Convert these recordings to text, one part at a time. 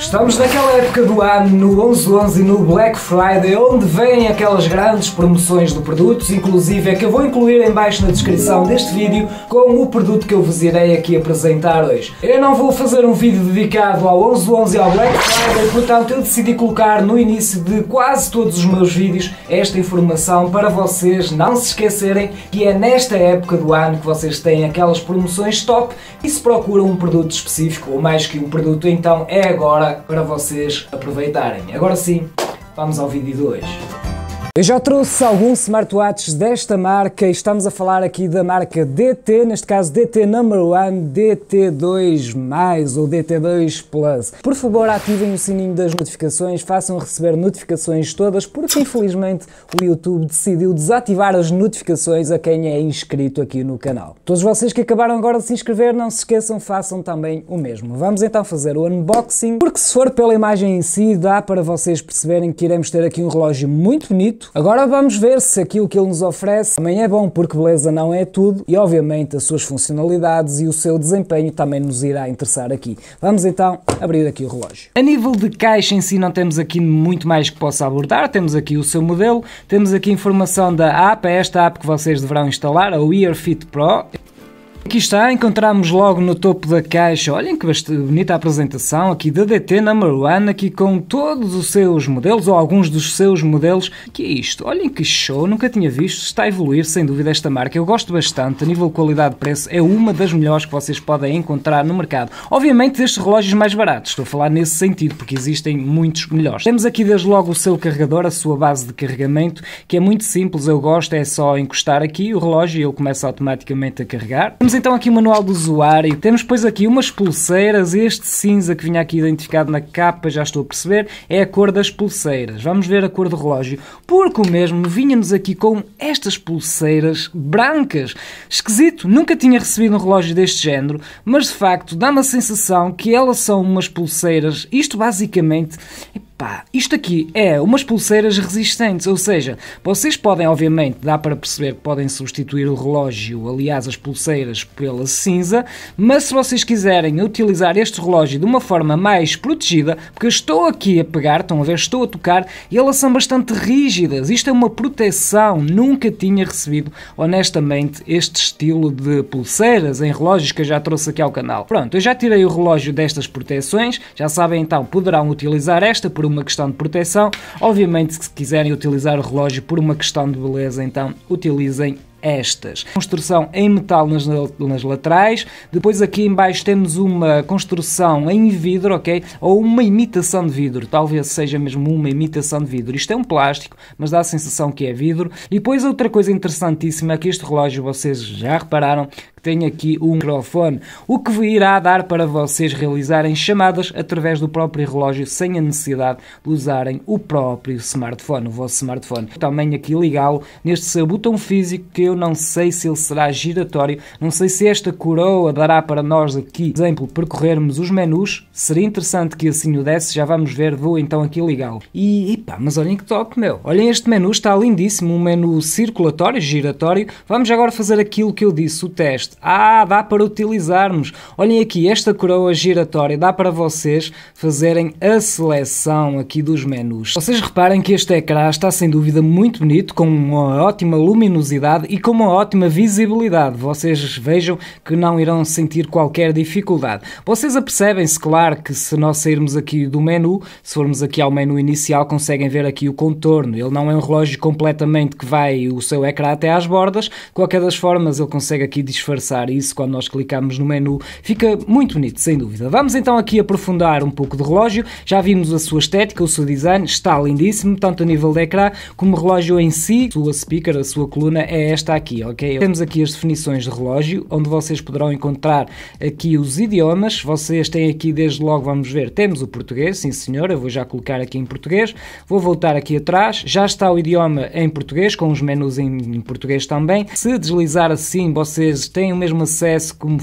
Estamos naquela época do ano, no 11/11 e no Black Friday, onde vêm aquelas grandes promoções de produtos, inclusive é que eu vou incluir em baixo na descrição deste vídeo com o produto que eu vos irei aqui apresentar hoje. Eu não vou fazer um vídeo dedicado ao 11/11 e ao Black Friday, portanto eu decidi colocar no início de quase todos os meus vídeos esta informação para vocês não se esquecerem que é nesta época do ano que vocês têm aquelas promoções top e se procuram um produto específico ou mais que um produto, então é agora para vocês aproveitarem. Agora sim, vamos ao vídeo de hoje. Eu já trouxe alguns smartwatches desta marca e estamos a falar aqui da marca DT, neste caso DT Number One, DT2 mais ou DT2 Plus. Por favor, ativem o sininho das notificações, façam receber notificações todas, porque infelizmente o YouTube decidiu desativar as notificações a quem é inscrito aqui no canal. Todos vocês que acabaram agora de se inscrever, não se esqueçam, façam também o mesmo. Vamos então fazer o unboxing, porque se for pela imagem em si, dá para vocês perceberem que iremos ter aqui um relógio muito bonito, Agora vamos ver se aquilo que ele nos oferece também é bom, porque beleza não é tudo e obviamente as suas funcionalidades e o seu desempenho também nos irá interessar aqui. Vamos então abrir aqui o relógio. A nível de caixa em si não temos aqui muito mais que possa abordar, temos aqui o seu modelo, temos aqui informação da app, é esta app que vocês deverão instalar, a WearFit Pro. Aqui está, encontramos logo no topo da caixa, olhem que bonita apresentação aqui da DT Number One, aqui com todos os seus modelos, ou alguns dos seus modelos. que é isto? Olhem que show, nunca tinha visto, está a evoluir sem dúvida esta marca. Eu gosto bastante, a nível qualidade-preço é uma das melhores que vocês podem encontrar no mercado. Obviamente destes relógios mais baratos, estou a falar nesse sentido, porque existem muitos melhores. Temos aqui desde logo o seu carregador, a sua base de carregamento, que é muito simples, eu gosto, é só encostar aqui o relógio e ele começa automaticamente a carregar então aqui o manual do usuário. Temos depois aqui umas pulseiras. Este cinza que vinha aqui identificado na capa, já estou a perceber, é a cor das pulseiras. Vamos ver a cor do relógio. Porque o mesmo vinha-nos aqui com estas pulseiras brancas. Esquisito, nunca tinha recebido um relógio deste género, mas de facto dá-me a sensação que elas são umas pulseiras. Isto basicamente Pá, isto aqui é umas pulseiras resistentes, ou seja, vocês podem, obviamente, dá para perceber que podem substituir o relógio, aliás, as pulseiras pela cinza, mas se vocês quiserem utilizar este relógio de uma forma mais protegida, porque estou aqui a pegar, estão a ver, estou a tocar, e elas são bastante rígidas, isto é uma proteção, nunca tinha recebido, honestamente, este estilo de pulseiras em relógios que eu já trouxe aqui ao canal. Pronto, eu já tirei o relógio destas proteções, já sabem então, poderão utilizar esta por uma questão de proteção. Obviamente, se quiserem utilizar o relógio por uma questão de beleza, então utilizem estas. Construção em metal nas, nas laterais, depois aqui embaixo temos uma construção em vidro, ok? Ou uma imitação de vidro, talvez seja mesmo uma imitação de vidro. Isto é um plástico, mas dá a sensação que é vidro. E depois outra coisa interessantíssima é que este relógio, vocês já repararam, que tem aqui um microfone, o que irá dar para vocês realizarem chamadas através do próprio relógio sem a necessidade de usarem o próprio smartphone, o vosso smartphone. Também aqui ligá-lo neste seu botão físico que eu não sei se ele será giratório, não sei se esta coroa dará para nós aqui, por exemplo, percorrermos os menus, seria interessante que assim o desse, já vamos ver, vou então aqui ligá-lo. E, epá, mas olhem que top, meu! Olhem este menu, está lindíssimo, um menu circulatório, giratório, vamos agora fazer aquilo que eu disse, o teste. Ah, dá para utilizarmos! Olhem aqui, esta coroa giratória dá para vocês fazerem a seleção aqui dos menus. Vocês reparem que este ecrã está sem dúvida muito bonito, com uma ótima luminosidade e com uma ótima visibilidade. Vocês vejam que não irão sentir qualquer dificuldade. Vocês apercebem-se, claro, que se nós sairmos aqui do menu, se formos aqui ao menu inicial, conseguem ver aqui o contorno. Ele não é um relógio completamente que vai o seu ecrã até às bordas. De qualquer das formas, ele consegue aqui disfarçar isso quando nós clicarmos no menu. Fica muito bonito, sem dúvida. Vamos então aqui aprofundar um pouco do relógio. Já vimos a sua estética, o seu design. Está lindíssimo, tanto a nível de ecrã como o relógio em si. A sua speaker, a sua coluna é esta está aqui, ok? Temos aqui as definições de relógio, onde vocês poderão encontrar aqui os idiomas. Vocês têm aqui, desde logo, vamos ver, temos o português, sim senhor, eu vou já colocar aqui em português. Vou voltar aqui atrás, já está o idioma em português, com os menus em, português também. Se deslizar assim, vocês têm o mesmo acesso como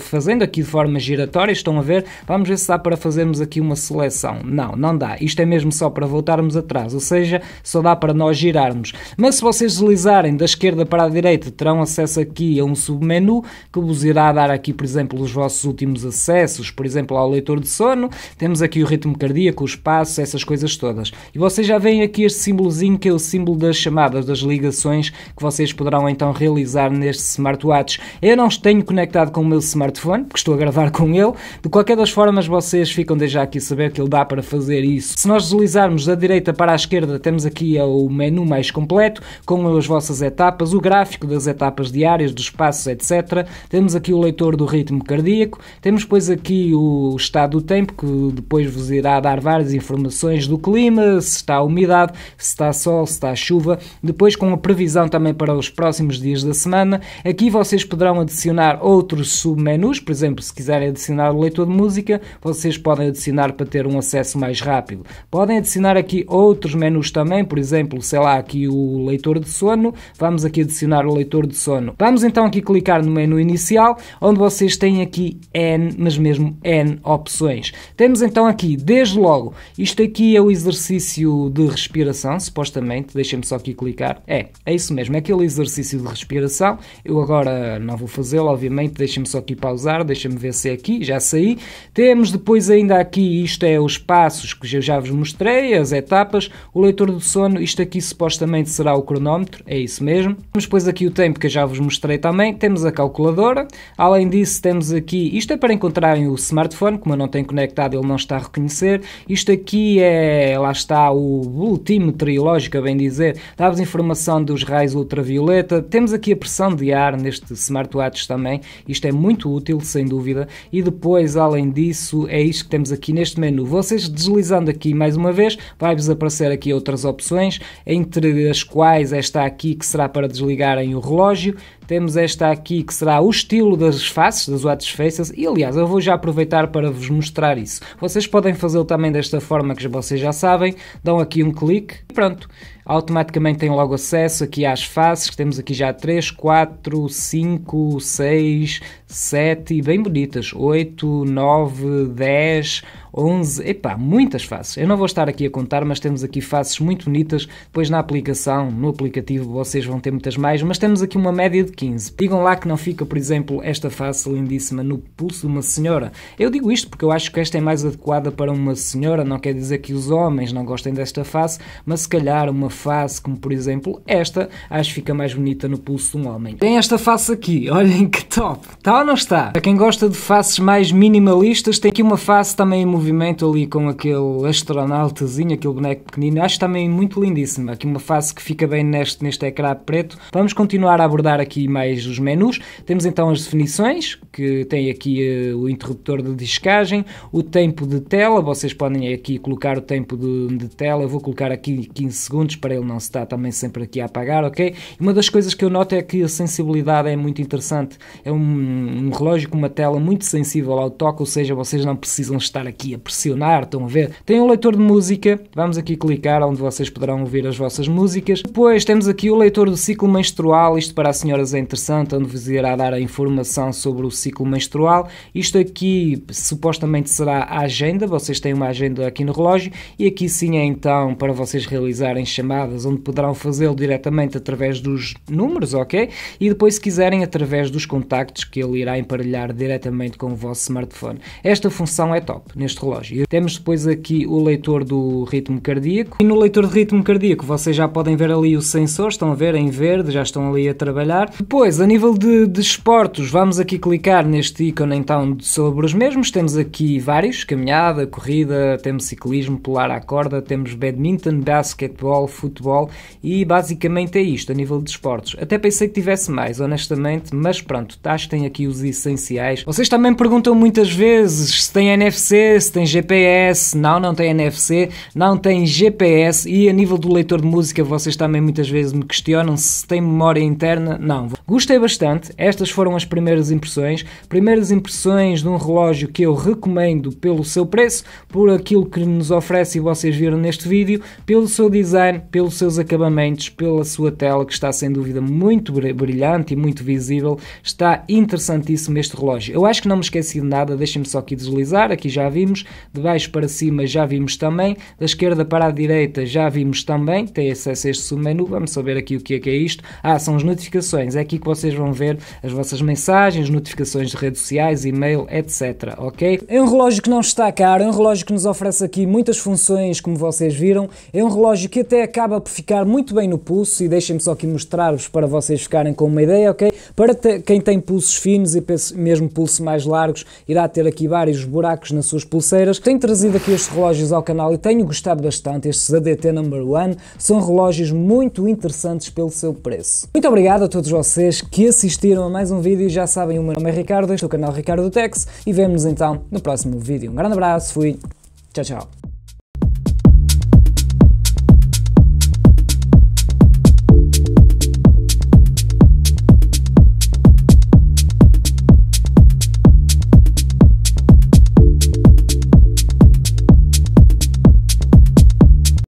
fazendo aqui de forma giratória, estão a ver? Vamos ver se dá para fazermos aqui uma seleção. Não, não dá. Isto é mesmo só para voltarmos atrás, ou seja, só dá para nós girarmos. Mas se vocês deslizarem da esquerda para à direita terão acesso aqui a um submenu que vos irá dar aqui, por exemplo, os vossos últimos acessos, por exemplo, ao leitor de sono. Temos aqui o ritmo cardíaco, os passos, essas coisas todas. E vocês já veem aqui este símbolozinho que é o símbolo das chamadas, das ligações que vocês poderão então realizar neste smartwatch. Eu não tenho conectado com o meu smartphone, porque estou a gravar com ele. De qualquer das formas, vocês ficam desde já aqui a saber que ele dá para fazer isso. Se nós deslizarmos da direita para a esquerda, temos aqui é, o menu mais completo, com as vossas etapas, o gráfico gráfico das etapas diárias, dos passos, etc. Temos aqui o leitor do ritmo cardíaco, temos depois aqui o estado do tempo, que depois vos irá dar várias informações do clima, se está umidade, se está sol, se está chuva. Depois, com a previsão também para os próximos dias da semana, aqui vocês poderão adicionar outros submenus, por exemplo, se quiserem adicionar o leitor de música, vocês podem adicionar para ter um acesso mais rápido. Podem adicionar aqui outros menus também, por exemplo, sei lá, aqui o leitor de sono, vamos aqui adicionar adicionar o leitor de sono. Vamos então aqui clicar no menu inicial, onde vocês têm aqui N, mas mesmo N opções. Temos então aqui, desde logo, isto aqui é o exercício de respiração, supostamente, deixem-me só aqui clicar. É, é isso mesmo, é aquele exercício de respiração. Eu agora não vou fazê-lo, obviamente, deixem-me só aqui pausar, deixem-me ver se é aqui, já saí. Temos depois ainda aqui, isto é os passos que eu já vos mostrei, as etapas, o leitor de sono, isto aqui supostamente será o cronómetro, é isso mesmo. Vamos depois aqui o tempo que eu já vos mostrei também. Temos a calculadora. Além disso, temos aqui... Isto é para encontrarem o smartphone. Como eu não tenho conectado, ele não está a reconhecer. Isto aqui é... Lá está o multimetria a bem dizer. Dá-vos informação dos raios ultravioleta. Temos aqui a pressão de ar neste smartwatch também. Isto é muito útil, sem dúvida. E depois, além disso, é isto que temos aqui neste menu. Vocês deslizando aqui mais uma vez, vai-vos aparecer aqui outras opções, entre as quais esta aqui que será para deslizar ligarem o relógio, temos esta aqui que será o estilo das faces, das Watch Faces, e aliás, eu vou já aproveitar para vos mostrar isso. Vocês podem fazê-lo também desta forma que vocês já sabem, dão aqui um clique e pronto. Automaticamente têm logo acesso aqui às faces, que temos aqui já 3, 4, 5, 6, 7 e bem bonitas, 8, 9, 10, 11, epá, muitas faces. Eu não vou estar aqui a contar, mas temos aqui faces muito bonitas, depois na aplicação, no aplicativo vocês vão ter muitas mais, mas temos aqui uma média de 15. Digam lá que não fica, por exemplo, esta face lindíssima no pulso de uma senhora. Eu digo isto porque eu acho que esta é mais adequada para uma senhora, não quer dizer que os homens não gostem desta face, mas se calhar uma face como, por exemplo, esta, acho que fica mais bonita no pulso de um homem. Tem esta face aqui, olhem que top! Está ou não está? Para quem gosta de faces mais minimalistas, tem aqui uma face também em movimento ali com aquele astronautazinho, aquele boneco pequenino, acho também muito lindíssima. Aqui uma face que fica bem neste, neste ecrã preto. Vamos continuar a abordar aqui mais os menus. Temos então as definições, que tem aqui uh, o interruptor de discagem, o tempo de tela, vocês podem aqui colocar o tempo de, de tela, eu vou colocar aqui 15 segundos para ele não se estar também sempre aqui a apagar, ok? uma das coisas que eu noto é que a sensibilidade é muito interessante, é um, um relógio com uma tela muito sensível ao toque, ou seja, vocês não precisam estar aqui a pressionar, estão a ver? Tem um leitor de música, vamos aqui clicar onde vocês poderão ouvir as vossas músicas. Depois temos aqui o leitor do ciclo menstrual, isto para as senhoras é interessante, onde-vos irá dar a informação sobre o ciclo menstrual. Isto aqui supostamente será a agenda, vocês têm uma agenda aqui no relógio e aqui sim é então para vocês realizarem chamadas, onde poderão fazê-lo diretamente através dos números, ok? E depois, se quiserem, através dos contactos que ele irá emparelhar diretamente com o vosso smartphone. Esta função é top neste relógio. Temos depois aqui o leitor do ritmo cardíaco e no leitor de ritmo cardíaco vocês já podem ver ali o sensor, estão a ver em verde, já estão ali a trabalhar. Depois, a nível de, de esportes, vamos aqui clicar neste ícone então sobre os mesmos. Temos aqui vários: caminhada, corrida, temos ciclismo, pular à corda, temos badminton, basquetebol, futebol e basicamente é isto a nível de esportes. Até pensei que tivesse mais, honestamente, mas pronto, acho que tem aqui os essenciais. Vocês também perguntam muitas vezes se tem NFC, se tem GPS. Não, não tem NFC, não tem GPS e a nível do leitor de música, vocês também muitas vezes me questionam se tem memória interna. Não, novo. Gostei bastante, estas foram as primeiras impressões. Primeiras impressões de um relógio que eu recomendo pelo seu preço, por aquilo que nos oferece e vocês viram neste vídeo, pelo seu design, pelos seus acabamentos, pela sua tela que está sem dúvida muito brilhante e muito visível. Está interessantíssimo este relógio. Eu acho que não me esqueci de nada, deixem-me só aqui deslizar, aqui já vimos, de baixo para cima já vimos também, da esquerda para a direita já vimos também, tem acesso a este submenu, vamos saber aqui o que é que é isto. Ah, são as notificações, é aqui que vocês vão ver as vossas mensagens, notificações de redes sociais, e-mail, etc. Ok? É um relógio que não está caro, é um relógio que nos oferece aqui muitas funções, como vocês viram. É um relógio que até acaba por ficar muito bem no pulso e deixem-me só aqui mostrar-vos para vocês ficarem com uma ideia, ok? Para quem tem pulsos finos e mesmo pulsos mais largos, irá ter aqui vários buracos nas suas pulseiras. Tenho trazido aqui estes relógios ao canal e tenho gostado bastante. Estes ADT Number One são relógios muito interessantes pelo seu preço. Muito obrigado a todos vocês vocês que assistiram a mais um vídeo. Já sabem, o meu nome é Ricardo, este é o canal Ricardo Tex e vemos nos então no próximo vídeo. Um grande abraço, fui, tchau, tchau.